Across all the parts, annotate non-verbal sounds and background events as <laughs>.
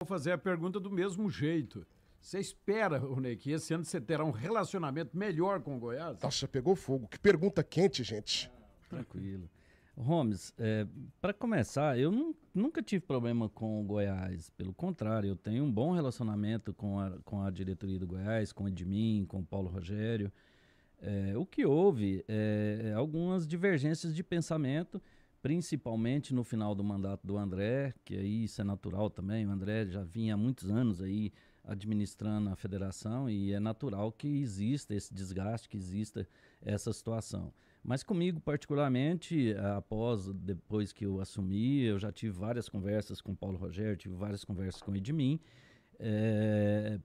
Vou fazer a pergunta do mesmo jeito. Você espera, Rune, que esse ano você terá um relacionamento melhor com o Goiás? Nossa, pegou fogo. Que pergunta quente, gente. tranquilo. Holmes, é, para começar, eu não, nunca tive problema com o Goiás. Pelo contrário, eu tenho um bom relacionamento com a, com a diretoria do Goiás, com o Edmin, com o Paulo Rogério. É, o que houve é, é algumas divergências de pensamento principalmente no final do mandato do André, que aí isso é natural também, o André já vinha há muitos anos aí administrando a federação e é natural que exista esse desgaste, que exista essa situação. Mas comigo particularmente, após depois que eu assumi, eu já tive várias conversas com Paulo Rogério, tive várias conversas com Edmin. É...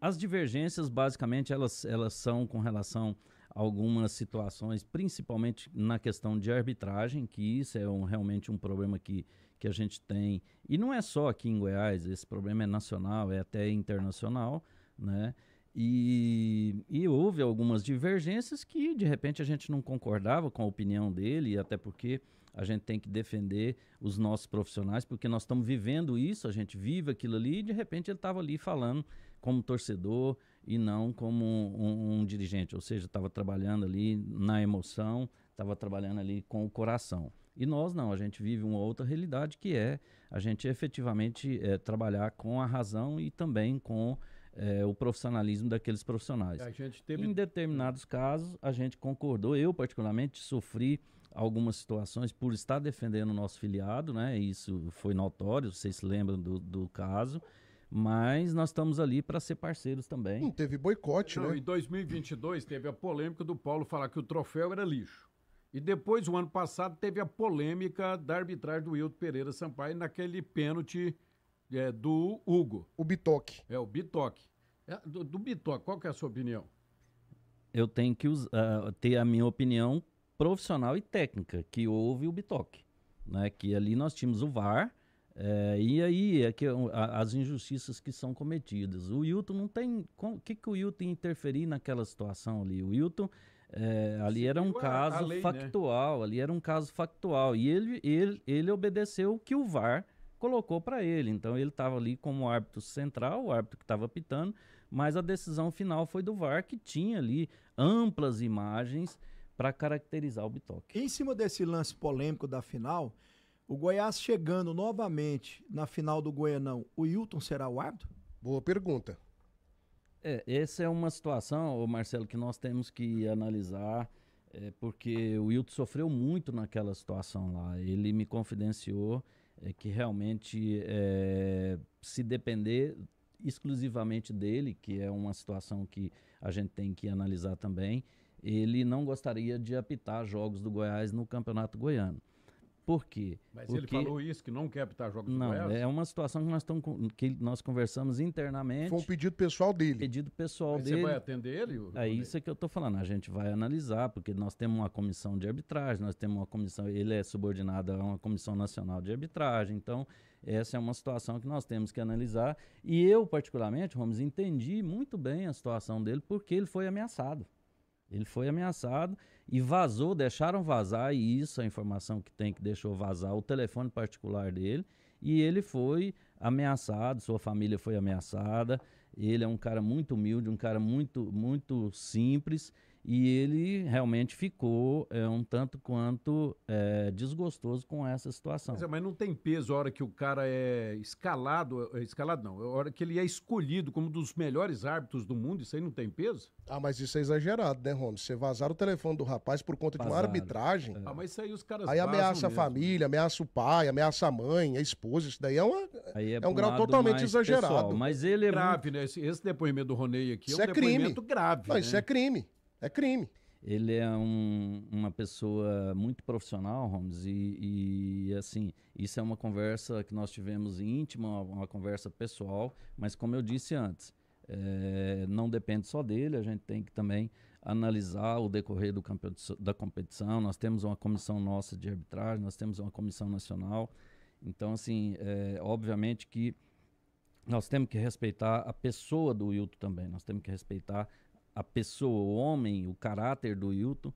As divergências basicamente elas, elas são com relação algumas situações, principalmente na questão de arbitragem, que isso é um, realmente um problema que, que a gente tem. E não é só aqui em Goiás, esse problema é nacional, é até internacional, né? E, e, houve algumas divergências que de repente a gente não concordava com a opinião dele, até porque a gente tem que defender os nossos profissionais, porque nós estamos vivendo isso, a gente vive aquilo ali, e de repente ele estava ali falando como torcedor e não como um, um, um dirigente. Ou seja, estava trabalhando ali na emoção, estava trabalhando ali com o coração. E nós não, a gente vive uma outra realidade que é a gente efetivamente é, trabalhar com a razão e também com é, o profissionalismo daqueles profissionais. Teve... Em determinados casos, a gente concordou, eu particularmente sofri algumas situações por estar defendendo o nosso filiado, né? Isso foi notório, vocês se lembram do, do caso mas nós estamos ali para ser parceiros também. Não hum, teve boicote, Não, né? Em 2022 teve a polêmica do Paulo falar que o troféu era lixo. E depois, o ano passado, teve a polêmica da arbitragem do Wilton Pereira Sampaio naquele pênalti é, do Hugo. O Bitoque. É, o Bitoque. É, do, do Bitoque, qual que é a sua opinião? Eu tenho que ah, ter a minha opinião profissional e técnica, que houve o Bitoque. Né? Que ali nós tínhamos o VAR, é, e aí é que, as injustiças que são cometidas. O Wilton não tem. O que, que o Wilton interferir naquela situação ali? O Wilton. É, ali era um tá caso lei, né? factual, né? ali era um caso factual. E ele, ele, ele obedeceu o que o VAR colocou para ele. Então ele estava ali como árbitro central, o árbitro que estava pitando, mas a decisão final foi do VAR, que tinha ali amplas imagens para caracterizar o bitoque. Em cima desse lance polêmico da final, o Goiás chegando novamente na final do Goianão, o Hilton será o árbitro? Boa pergunta. É, essa é uma situação, Marcelo, que nós temos que analisar, é, porque o Hilton sofreu muito naquela situação lá. Ele me confidenciou é, que realmente, é, se depender exclusivamente dele, que é uma situação que a gente tem que analisar também, ele não gostaria de apitar jogos do Goiás no Campeonato Goiano. Por quê? Mas Porque... ele falou isso, que não quer apitar jogos Não, é uma situação que nós, tamo, que nós conversamos internamente. Foi um pedido pessoal dele. Pedido pessoal dele. Você vai atender ele? É isso é que eu estou falando. A gente vai analisar, porque nós temos uma comissão de arbitragem, nós temos uma comissão, ele é subordinado a uma comissão nacional de arbitragem. Então, essa é uma situação que nós temos que analisar. E eu, particularmente, Holmes, entendi muito bem a situação dele, porque ele foi ameaçado. Ele foi ameaçado e vazou, deixaram vazar, e isso é a informação que tem que deixou vazar o telefone particular dele, e ele foi ameaçado, sua família foi ameaçada. Ele é um cara muito humilde, um cara muito muito simples e ele realmente ficou é, um tanto quanto é, desgostoso com essa situação. Mas, é, mas, não tem peso a hora que o cara é escalado, eh, é escalado não, é a hora que ele é escolhido como um dos melhores árbitros do mundo, isso aí não tem peso? Ah, mas isso é exagerado, né, Holmes? Você vazar o telefone do rapaz por conta de uma arbitragem. É. Ah, mas isso aí os caras Aí ameaça a mesmo. Né? família, ameaça o pai, ameaça a mãe, a esposa, isso daí é, uma, aí é, é um grau totalmente exagerado. Pessoal, mas ele é grave, muito... né? Esse, esse, depoimento do Ronei aqui é isso é um é depoimento crime. grave. Não, né? Isso é crime. É crime. Ele é um, uma pessoa muito profissional, Holmes, e, e, assim, isso é uma conversa que nós tivemos íntima, uma conversa pessoal, mas como eu disse antes, é, não depende só dele, a gente tem que também analisar o decorrer do da competição. Nós temos uma comissão nossa de arbitragem, nós temos uma comissão nacional. Então, assim, é, obviamente que nós temos que respeitar a pessoa do Wilton também, nós temos que respeitar a pessoa, o homem, o caráter do Hilton,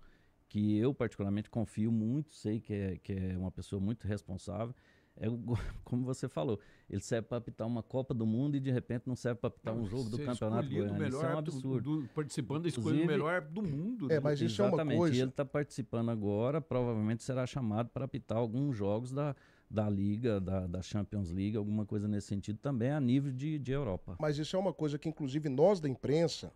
que eu particularmente confio muito, sei que é, que é uma pessoa muito responsável. É <laughs> como você falou, ele serve para apitar uma Copa do Mundo e de repente não serve para apitar não, um jogo do Campeonato Goiano. Isso é um absurdo. Do, participando escolha melhor do mundo. Né? É, mas isso Exatamente. é uma coisa. ele está participando agora, provavelmente será chamado para apitar alguns jogos da, da Liga, da, da, Champions League, alguma coisa nesse sentido também a nível de, de Europa. Mas isso é uma coisa que, inclusive, nós da imprensa.